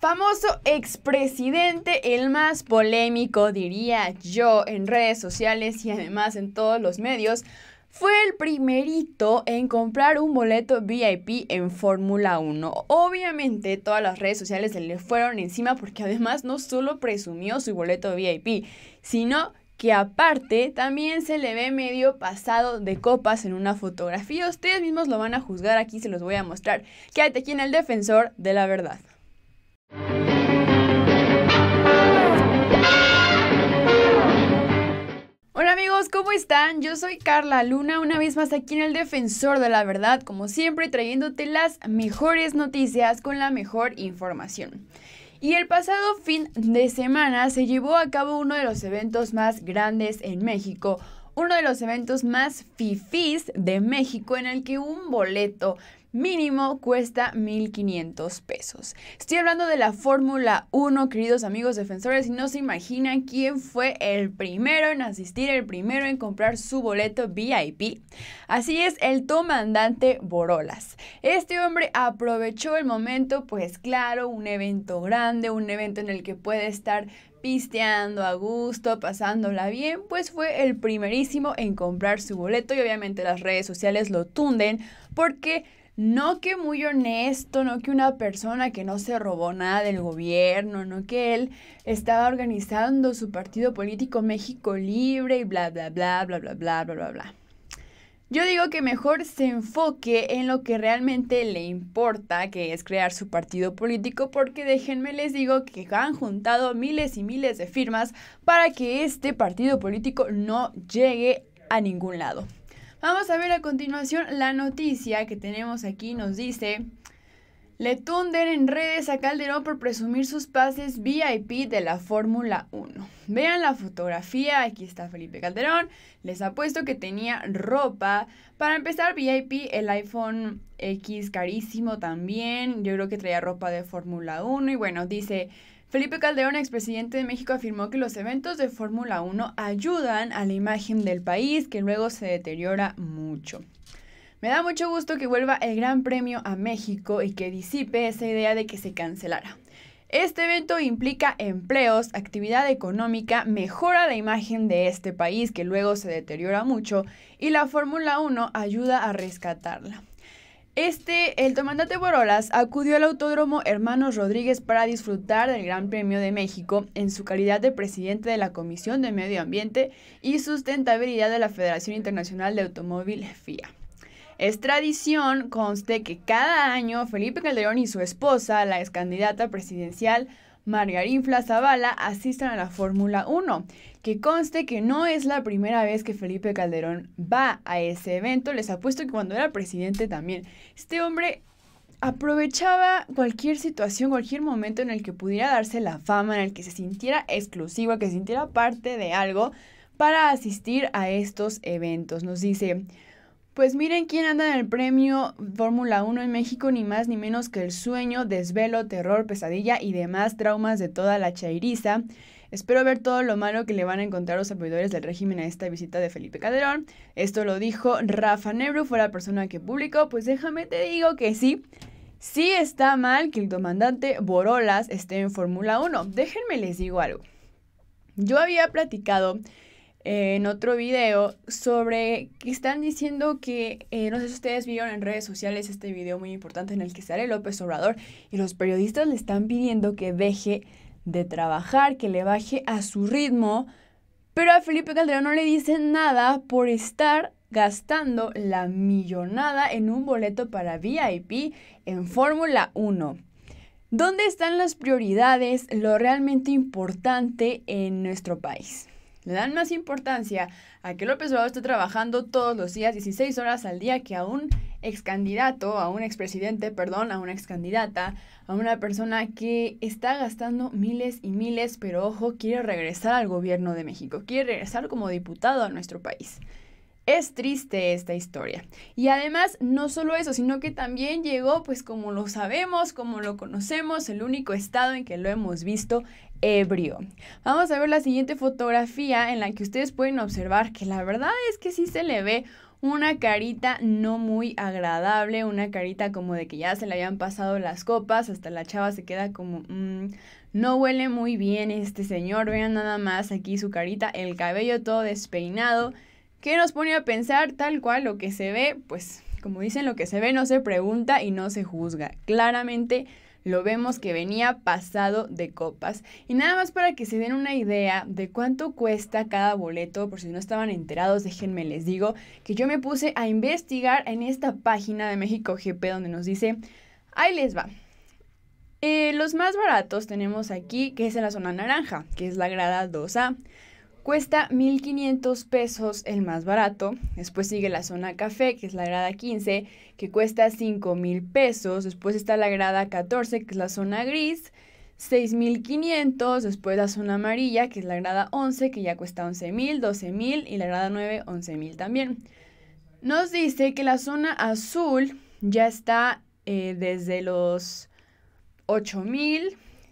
Famoso expresidente, el más polémico, diría yo, en redes sociales y además en todos los medios, fue el primerito en comprar un boleto VIP en Fórmula 1. Obviamente todas las redes sociales se le fueron encima porque además no solo presumió su boleto VIP, sino que aparte también se le ve medio pasado de copas en una fotografía. Ustedes mismos lo van a juzgar, aquí se los voy a mostrar. Quédate aquí en el defensor de la verdad. Hola amigos, ¿cómo están? Yo soy Carla Luna, una vez más aquí en El Defensor de la Verdad, como siempre trayéndote las mejores noticias con la mejor información. Y el pasado fin de semana se llevó a cabo uno de los eventos más grandes en México, uno de los eventos más fifís de México en el que un boleto mínimo cuesta 1.500 pesos. Estoy hablando de la Fórmula 1, queridos amigos defensores, y no se imaginan quién fue el primero en asistir, el primero en comprar su boleto VIP. Así es, el tomandante Borolas. Este hombre aprovechó el momento, pues claro, un evento grande, un evento en el que puede estar pisteando a gusto, pasándola bien, pues fue el primerísimo en comprar su boleto y obviamente las redes sociales lo tunden porque no que muy honesto, no que una persona que no se robó nada del gobierno, no que él estaba organizando su partido político México Libre y bla, bla, bla, bla, bla, bla, bla, bla, bla. Yo digo que mejor se enfoque en lo que realmente le importa, que es crear su partido político, porque déjenme les digo que han juntado miles y miles de firmas para que este partido político no llegue a ningún lado. Vamos a ver a continuación la noticia que tenemos aquí. Nos dice, le tunden en redes a Calderón por presumir sus pases VIP de la Fórmula 1. Vean la fotografía, aquí está Felipe Calderón. Les ha puesto que tenía ropa. Para empezar, VIP, el iPhone X carísimo también. Yo creo que traía ropa de Fórmula 1. Y bueno, dice, Felipe Calderón, expresidente de México, afirmó que los eventos de Fórmula 1 ayudan a la imagen del país que luego se deteriora mucho. Me da mucho gusto que vuelva el Gran Premio a México y que disipe esa idea de que se cancelara. Este evento implica empleos, actividad económica, mejora la imagen de este país que luego se deteriora mucho y la Fórmula 1 ayuda a rescatarla. Este, el comandante Borolas acudió al Autódromo Hermanos Rodríguez para disfrutar del Gran Premio de México en su calidad de presidente de la Comisión de Medio Ambiente y Sustentabilidad de la Federación Internacional de Automóvil FIA. Es tradición, conste que cada año Felipe Calderón y su esposa, la ex candidata presidencial Margarín Flazabala asistan a la Fórmula 1. Que conste que no es la primera vez que Felipe Calderón va a ese evento. Les apuesto que cuando era presidente también. Este hombre aprovechaba cualquier situación, cualquier momento en el que pudiera darse la fama, en el que se sintiera exclusiva, que se sintiera parte de algo para asistir a estos eventos. Nos dice pues miren quién anda en el premio Fórmula 1 en México, ni más ni menos que el sueño, desvelo, terror, pesadilla y demás traumas de toda la chairiza. Espero ver todo lo malo que le van a encontrar los servidores del régimen a esta visita de Felipe Calderón. Esto lo dijo Rafa Nebru, fue la persona que publicó. Pues déjame te digo que sí. Sí está mal que el comandante Borolas esté en Fórmula 1. Déjenme les digo algo. Yo había platicado en otro video sobre que están diciendo que, eh, no sé si ustedes vieron en redes sociales este video muy importante en el que sale López Obrador y los periodistas le están pidiendo que deje de trabajar, que le baje a su ritmo, pero a Felipe Calderón no le dicen nada por estar gastando la millonada en un boleto para VIP en Fórmula 1. ¿Dónde están las prioridades, lo realmente importante en nuestro país? le dan más importancia a que López Obrador esté trabajando todos los días 16 horas al día que a un ex candidato, a un presidente perdón, a una ex candidata, a una persona que está gastando miles y miles, pero ojo, quiere regresar al gobierno de México, quiere regresar como diputado a nuestro país. Es triste esta historia. Y además, no solo eso, sino que también llegó, pues como lo sabemos, como lo conocemos, el único estado en que lo hemos visto ebrio. Vamos a ver la siguiente fotografía en la que ustedes pueden observar que la verdad es que sí se le ve una carita no muy agradable, una carita como de que ya se le habían pasado las copas, hasta la chava se queda como, mm, no huele muy bien este señor, vean nada más aquí su carita, el cabello todo despeinado, que nos pone a pensar tal cual lo que se ve, pues como dicen, lo que se ve no se pregunta y no se juzga. Claramente lo vemos que venía pasado de copas. Y nada más para que se den una idea de cuánto cuesta cada boleto, por si no estaban enterados, déjenme les digo que yo me puse a investigar en esta página de México GP donde nos dice, ahí les va. Eh, los más baratos tenemos aquí, que es en la zona naranja, que es la grada 2A. Cuesta 1.500 pesos el más barato. Después sigue la zona café, que es la grada 15, que cuesta 5.000 pesos. Después está la grada 14, que es la zona gris, 6.500. Después la zona amarilla, que es la grada 11, que ya cuesta 11.000, 12.000. Y la grada 9, 11.000 también. Nos dice que la zona azul ya está eh, desde los 8.000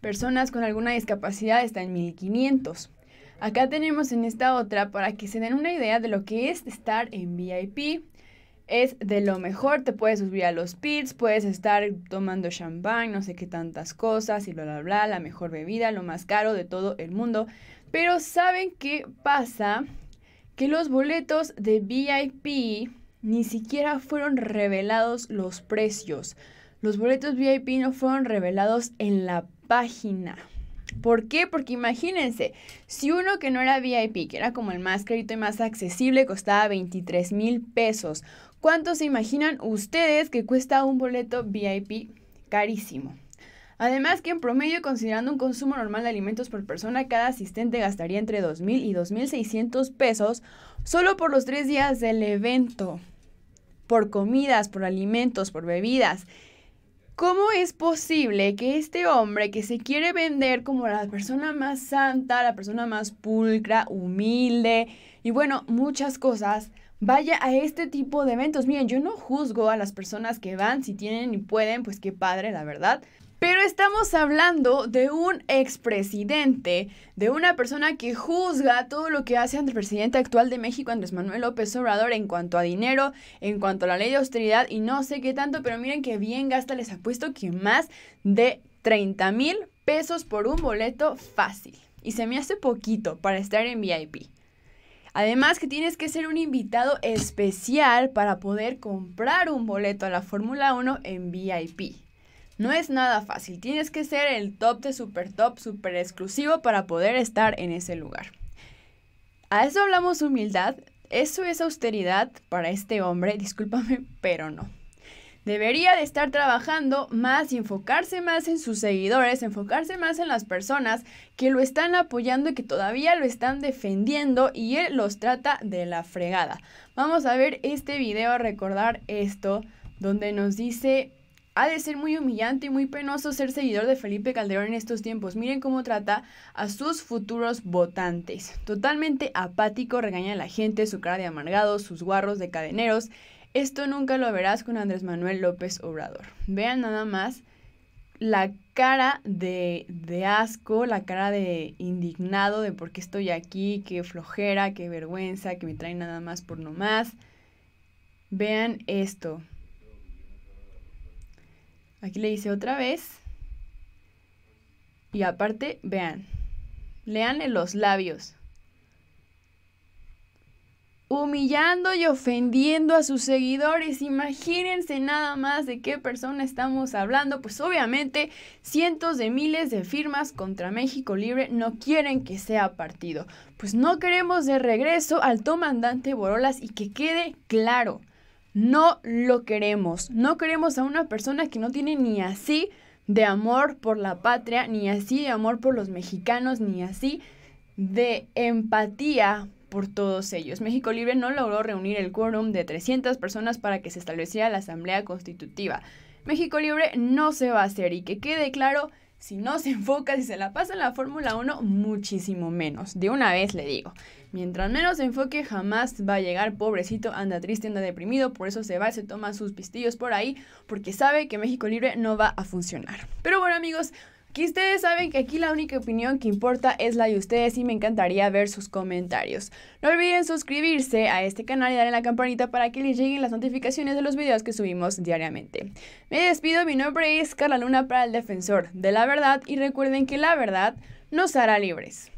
personas con alguna discapacidad está en 1500. Acá tenemos en esta otra para que se den una idea de lo que es estar en VIP. Es de lo mejor, te puedes subir a los pits, puedes estar tomando champán, no sé qué tantas cosas y bla, bla, bla, la mejor bebida, lo más caro de todo el mundo. Pero ¿saben qué pasa? Que los boletos de VIP ni siquiera fueron revelados los precios. Los boletos VIP no fueron revelados en la página. ¿Por qué? Porque imagínense, si uno que no era VIP, que era como el más crédito y más accesible, costaba 23 mil pesos, ¿cuánto se imaginan ustedes que cuesta un boleto VIP carísimo? Además que en promedio, considerando un consumo normal de alimentos por persona, cada asistente gastaría entre 2.000 y 2.600 pesos solo por los tres días del evento, por comidas, por alimentos, por bebidas ¿Cómo es posible que este hombre que se quiere vender como la persona más santa, la persona más pulcra, humilde y bueno, muchas cosas, vaya a este tipo de eventos. Miren, yo no juzgo a las personas que van, si tienen y pueden, pues qué padre, la verdad. Pero estamos hablando de un expresidente, de una persona que juzga todo lo que hace el presidente actual de México, Andrés Manuel López Obrador, en cuanto a dinero, en cuanto a la ley de austeridad y no sé qué tanto, pero miren qué bien gasta, les apuesto que más de 30 mil pesos por un boleto fácil. Y se me hace poquito para estar en VIP. Además que tienes que ser un invitado especial para poder comprar un boleto a la Fórmula 1 en VIP. No es nada fácil, tienes que ser el top de super top, super exclusivo para poder estar en ese lugar. A eso hablamos humildad, eso es austeridad para este hombre, discúlpame, pero no. Debería de estar trabajando más y enfocarse más en sus seguidores, enfocarse más en las personas que lo están apoyando y que todavía lo están defendiendo y él los trata de la fregada. Vamos a ver este video, a recordar esto, donde nos dice ha de ser muy humillante y muy penoso ser seguidor de Felipe Calderón en estos tiempos. Miren cómo trata a sus futuros votantes. Totalmente apático, regaña a la gente, su cara de amargado, sus guarros de cadeneros esto nunca lo verás con Andrés Manuel López Obrador. Vean nada más la cara de, de, asco, la cara de indignado de por qué estoy aquí, qué flojera, qué vergüenza, que me traen nada más por nomás. Vean esto. Aquí le dice otra vez. Y aparte, vean, en los labios humillando y ofendiendo a sus seguidores. Imagínense nada más de qué persona estamos hablando. Pues obviamente cientos de miles de firmas contra México Libre no quieren que sea partido. Pues no queremos de regreso al comandante Borolas y que quede claro. No lo queremos. No queremos a una persona que no tiene ni así de amor por la patria, ni así de amor por los mexicanos, ni así de empatía por todos ellos. México Libre no logró reunir el quórum de 300 personas para que se estableciera la Asamblea Constitutiva. México Libre no se va a hacer y que quede claro, si no se enfoca, si se la pasa en la Fórmula 1, muchísimo menos. De una vez le digo, mientras menos se enfoque jamás va a llegar, pobrecito, anda triste, anda deprimido, por eso se va, se toma sus pistillos por ahí, porque sabe que México Libre no va a funcionar. Pero bueno amigos, que ustedes saben que aquí la única opinión que importa es la de ustedes y me encantaría ver sus comentarios. No olviden suscribirse a este canal y darle la campanita para que les lleguen las notificaciones de los videos que subimos diariamente. Me despido, mi nombre es Carla Luna para el Defensor de la Verdad y recuerden que la verdad nos hará libres.